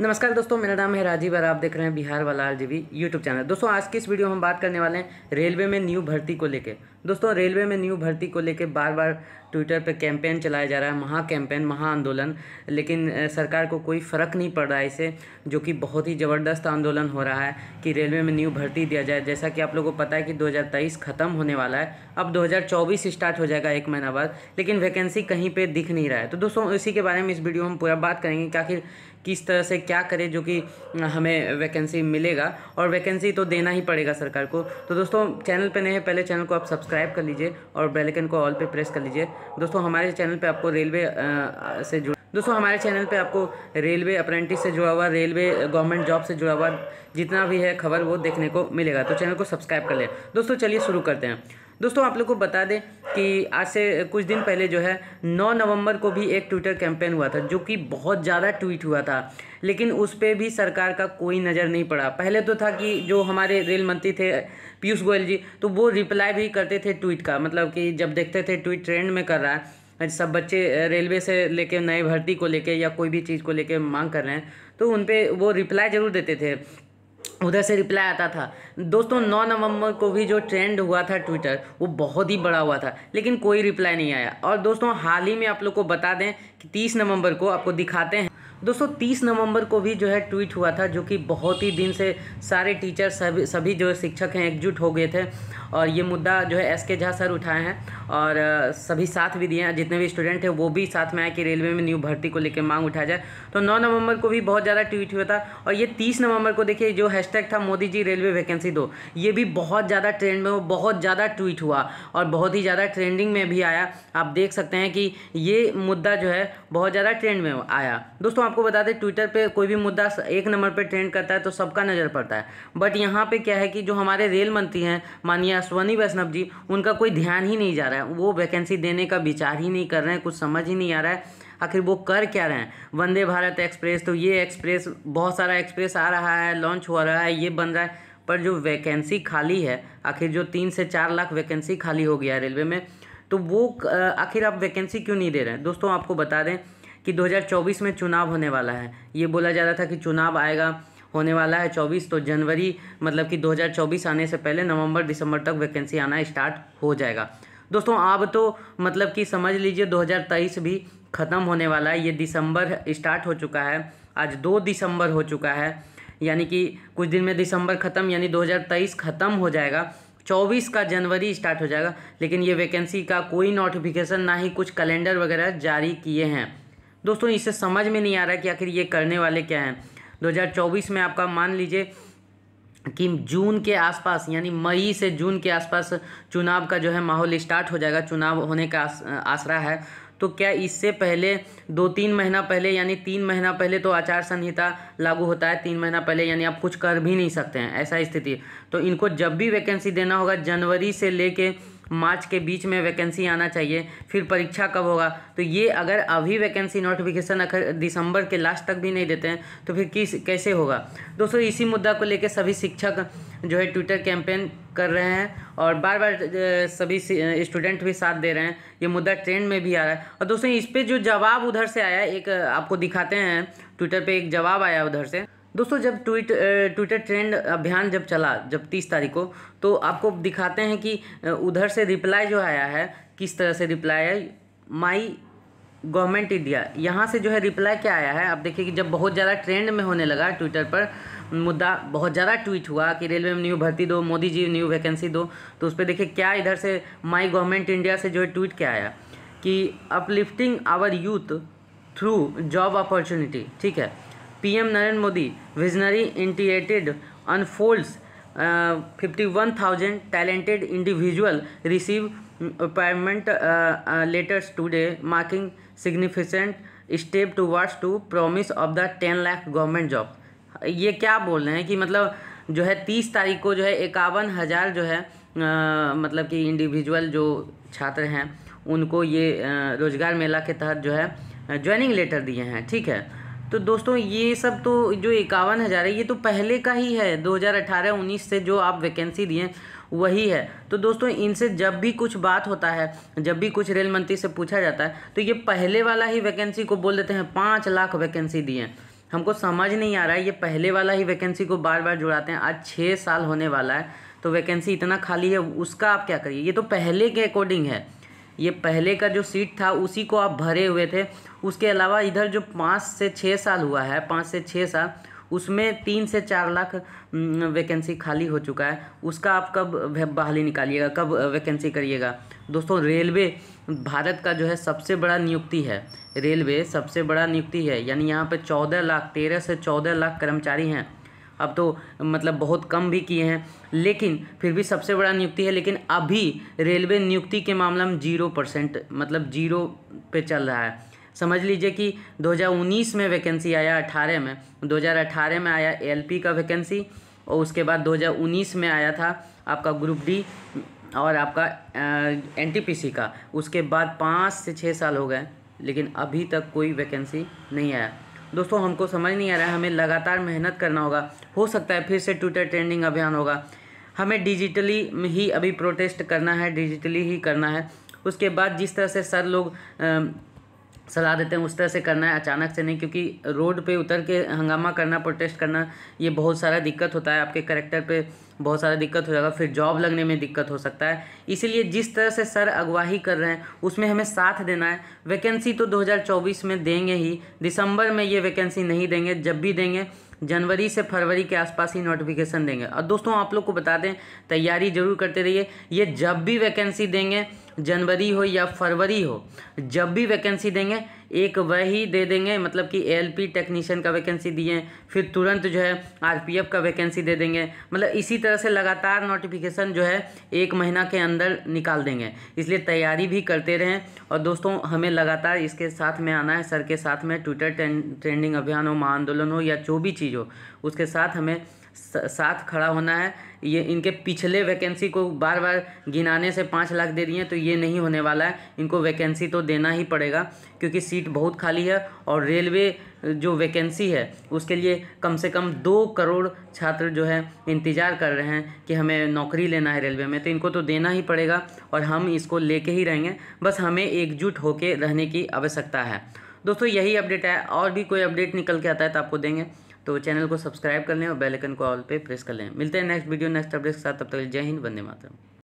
नमस्कार दोस्तों मेरा नाम है राजीव और आप देख रहे हैं बिहार वाला आर जी यूट्यूब चैनल दोस्तों आज की इस वीडियो में हम बात करने वाले हैं रेलवे में न्यू भर्ती को लेकर दोस्तों रेलवे में न्यू भर्ती को लेकर बार बार ट्विटर पर कैंपेन चलाया जा रहा है महा कैंपेन महा आंदोलन लेकिन सरकार को कोई फ़र्क नहीं पड़ रहा है इसे जो कि बहुत ही ज़बरदस्त आंदोलन हो रहा है कि रेलवे में न्यू भर्ती दिया जाए जैसा कि आप लोगों को पता है कि 2023 ख़त्म होने वाला है अब 2024 स्टार्ट हो जाएगा एक महीना बाद लेकिन वैकेंसी कहीं पर दिख नहीं रहा है तो दोस्तों इसी के बारे में इस वीडियो में हम पूरा बात करेंगे कि आखिर किस तरह से क्या करें जो कि हमें वैकेंसी मिलेगा और वैकेंसी तो देना ही पड़ेगा सरकार को तो दोस्तों चैनल पर नहीं है पहले चैनल को आप सब्सक्राइब सब्सक्राइब कर लीजिए और बेलकन को ऑल पर प्रेस कर लीजिए दोस्तों हमारे चैनल पर आपको रेलवे से जुड़ दोस्तों हमारे चैनल पे आपको रेलवे अप्रेंटिस से जुड़ा हुआ रेलवे गवर्नमेंट जॉब से जुड़ा हुआ जितना भी है खबर वो देखने को मिलेगा तो चैनल को सब्सक्राइब कर लें दोस्तों चलिए शुरू करते हैं दोस्तों आप लोग को बता दें कि आज से कुछ दिन पहले जो है 9 नवंबर को भी एक ट्विटर कैंपेन हुआ था जो कि बहुत ज़्यादा ट्वीट हुआ था लेकिन उस पर भी सरकार का कोई नज़र नहीं पड़ा पहले तो था कि जो हमारे रेल मंत्री थे पीयूष गोयल जी तो वो रिप्लाई भी करते थे ट्वीट का मतलब कि जब देखते थे ट्वीट ट्रेंड में कर रहा है सब बच्चे रेलवे से लेके नए भर्ती को लेके या कोई भी चीज़ को लेके मांग कर रहे हैं तो उन पर वो रिप्लाई ज़रूर देते थे उधर से रिप्लाई आता था दोस्तों 9 नवंबर को भी जो ट्रेंड हुआ था ट्विटर वो बहुत ही बड़ा हुआ था लेकिन कोई रिप्लाई नहीं आया और दोस्तों हाल ही में आप लोग को बता दें कि 30 नवंबर को आपको दिखाते हैं दोस्तों 30 नवंबर को भी जो है ट्वीट हुआ था जो कि बहुत ही दिन से सारे टीचर सभी सभी जो शिक्षक हैं एकजुट हो गए थे और ये मुद्दा जो है एस के झा सर उठाए हैं और सभी साथ भी दिए हैं जितने भी स्टूडेंट हैं वो भी साथ में आए कि रेलवे में न्यू भर्ती को लेकर मांग उठाया जाए तो नौ नवंबर को भी बहुत ज़्यादा ट्वीट हुआ था और ये तीस नवंबर को देखिए जो हैशटैग था मोदी जी रेलवे वैकेंसी दो ये भी बहुत ज़्यादा ट्रेंड में वो बहुत ज़्यादा ट्वीट हुआ और बहुत ही ज़्यादा ट्रेंडिंग में भी आया आप देख सकते हैं कि ये मुद्दा जो है बहुत ज़्यादा ट्रेंड में आया दोस्तों आपको बता दें ट्विटर पर कोई भी मुद्दा एक नंबर पर ट्रेंड करता है तो सबका नज़र पड़ता है बट यहाँ पर क्या है कि जो हमारे रेल मंत्री हैं माननीय अश्वनी वैष्णव जी उनका कोई ध्यान ही नहीं जा रहा है वो वैकेंसी देने का विचार ही नहीं कर रहे हैं कुछ समझ ही नहीं आ रहा है आखिर वो कर क्या रहे हैं वंदे भारत एक्सप्रेस तो ये एक्सप्रेस बहुत सारा एक्सप्रेस आ रहा है लॉन्च हो रहा है ये बन रहा है पर जो वैकेंसी खाली है आखिर जो तीन से चार लाख वैकेंसी खाली हो गया है रेलवे में तो वो आखिर आप वैकेंसी क्यों नहीं दे रहे हैं दोस्तों आपको बता दें कि 2024 में चुनाव होने वाला है ये बोला जा रहा था कि चुनाव आएगा होने वाला है चौबीस तो जनवरी मतलब कि 2024 आने से पहले नवंबर दिसंबर तक वैकेंसी आना स्टार्ट हो जाएगा दोस्तों अब तो मतलब कि समझ लीजिए 2023 भी ख़त्म होने वाला है ये दिसंबर स्टार्ट हो चुका है आज दो दिसंबर हो चुका है यानी कि कुछ दिन में दिसंबर ख़त्म यानी तेईस ख़त्म हो जाएगा 24 का जनवरी स्टार्ट हो जाएगा लेकिन ये वैकेंसी का कोई नोटिफिकेशन ना ही कुछ कैलेंडर वगैरह जारी किए हैं दोस्तों इसे समझ में नहीं आ रहा कि आखिर ये करने वाले क्या हैं 2024 में आपका मान लीजिए कि जून के आसपास यानी मई से जून के आसपास चुनाव का जो है माहौल स्टार्ट हो जाएगा चुनाव होने का आसरा है तो क्या इससे पहले दो तीन महीना पहले यानी तीन महीना पहले तो आचार संहिता लागू होता है तीन महीना पहले यानी आप कुछ कर भी नहीं सकते हैं ऐसा स्थिति तो इनको जब भी वैकेंसी देना होगा जनवरी से लेके मार्च के बीच में वैकेंसी आना चाहिए फिर परीक्षा कब होगा तो ये अगर अभी वैकेंसी नोटिफिकेशन अगर दिसंबर के लास्ट तक भी नहीं देते हैं तो फिर किस कैसे होगा दोस्तों इसी मुद्दा को लेकर सभी शिक्षक जो है ट्विटर कैंपेन कर रहे हैं और बार बार सभी स्टूडेंट भी साथ दे रहे हैं ये मुद्दा ट्रेंड में भी आ रहा है और दोस्तों इस पर जो जवाब उधर से आया एक आपको दिखाते हैं ट्विटर पर एक जवाब आया उधर से दोस्तों जब ट्वीट ट्विटर ट्रेंड अभियान जब चला जब तीस तारीख को तो आपको दिखाते हैं कि उधर से रिप्लाई जो आया है किस तरह से रिप्लाई है माई गवर्नमेंट इंडिया यहाँ से जो है रिप्लाई क्या आया है आप देखिए कि जब बहुत ज़्यादा ट्रेंड में होने लगा ट्विटर पर मुद्दा बहुत ज़्यादा ट्वीट हुआ कि रेलवे में न्यू भर्ती दो मोदी जी न्यू वैकेंसी दो तो उस पर देखिए क्या इधर से माई गवर्नमेंट इंडिया से जो है ट्वीट क्या आया कि uplifting our youth through job opportunity ठीक है PM Narendra Modi visionary integrated unfolds fifty one thousand talented individual receive appointment letters today marking significant step words to promise of the ten lakh government job ये क्या बोल रहे हैं कि मतलब जो है तीस तारीख को जो है इक्यावन हज़ार जो है आ, मतलब कि इंडिविजुअल जो छात्र हैं उनको ये रोज़गार मेला के तहत जो है ज्वाइनिंग लेटर दिए हैं ठीक है तो दोस्तों ये सब तो जो इक्यावन हज़ार है ये तो पहले का ही है दो हज़ार अठारह उन्नीस से जो आप वैकेंसी दिए वही है तो दोस्तों इनसे जब भी कुछ बात होता है जब भी कुछ रेल मंत्री से पूछा जाता है तो ये पहले वाला ही वैकेंसी को बोल देते हैं पाँच लाख वैकेंसी दिए हमको समझ नहीं आ रहा है ये पहले वाला ही वैकेंसी को बार बार जुड़ाते हैं आज छः साल होने वाला है तो वैकेंसी इतना खाली है उसका आप क्या करिए ये तो पहले के अकॉर्डिंग है ये पहले का जो सीट था उसी को आप भरे हुए थे उसके अलावा इधर जो पाँच से छः साल हुआ है पाँच से छः साल उसमें तीन से चार लाख वैकेंसी खाली हो चुका है उसका आप कब बहाली निकालिएगा कब वैकेंसी करिएगा दोस्तों रेलवे भारत का जो है सबसे बड़ा नियुक्ति है रेलवे सबसे बड़ा नियुक्ति है यानी यहाँ पे चौदह लाख तेरह से चौदह लाख कर्मचारी हैं अब तो मतलब बहुत कम भी किए हैं लेकिन फिर भी सबसे बड़ा नियुक्ति है लेकिन अभी रेलवे नियुक्ति के मामला में जीरो परसेंट मतलब जीरो पे चल रहा है समझ लीजिए कि 2019 में वैकेंसी आया 18 में 2018 में आया एलपी का वैकेंसी और उसके बाद 2019 में आया था आपका ग्रुप डी और आपका एन का उसके बाद पाँच से छः साल हो गए लेकिन अभी तक कोई वैकेंसी नहीं आया दोस्तों हमको समझ नहीं आ रहा है हमें लगातार मेहनत करना होगा हो सकता है फिर से ट्विटर ट्रेंडिंग अभियान होगा हमें डिजिटली ही अभी प्रोटेस्ट करना है डिजिटली ही करना है उसके बाद जिस तरह से सर लोग सलाह देते हैं उस तरह से करना है अचानक से नहीं क्योंकि रोड पे उतर के हंगामा करना प्रोटेस्ट करना ये बहुत सारा दिक्कत होता है आपके करेक्टर पे बहुत सारा दिक्कत हो जाएगा फिर जॉब लगने में दिक्कत हो सकता है इसीलिए जिस तरह से सर अगवाही कर रहे हैं उसमें हमें साथ देना है वैकेंसी तो 2024 में देंगे ही दिसंबर में ये वैकेंसी नहीं देंगे जब भी देंगे जनवरी से फरवरी के आसपास ही नोटिफिकेशन देंगे और दोस्तों आप लोग को बता दें तैयारी जरूर करते रहिए ये जब भी वैकेंसी देंगे जनवरी हो या फरवरी हो जब भी वैकेंसी देंगे एक वही दे देंगे मतलब कि एलपी टेक्नीशियन का वैकेंसी दिए फिर तुरंत जो है आरपीएफ का वैकेंसी दे देंगे मतलब इसी तरह से लगातार नोटिफिकेशन जो है एक महीना के अंदर निकाल देंगे इसलिए तैयारी भी करते रहें और दोस्तों हमें लगातार इसके साथ में आना है सर के साथ में ट्विटर ट्रेंडिंग अभियान हो महा आंदोलन हो या जो भी चीज़ हो उसके साथ हमें साथ खड़ा होना है ये इनके पिछले वैकेंसी को बार बार गिनाने से पाँच लाख दे दिए तो ये नहीं होने वाला है इनको वैकेंसी तो देना ही पड़ेगा क्योंकि सीट बहुत खाली है और रेलवे जो वैकेंसी है उसके लिए कम से कम दो करोड़ छात्र जो है इंतज़ार कर रहे हैं कि हमें नौकरी लेना है रेलवे में तो इनको तो देना ही पड़ेगा और हम इसको लेके ही रहेंगे बस हमें एकजुट होके रहने की आवश्यकता है दोस्तों यही अपडेट है और भी कोई अपडेट निकल के आता है तो आपको देंगे तो चैनल को सब्सक्राइब कर लें और बेलकन को ऑल पर प्रेस कर लें मिलते हैं नेक्स्ट वीडियो नेक्स्ट अपडेट के साथ तब तक जय हिंद वंदे मातरम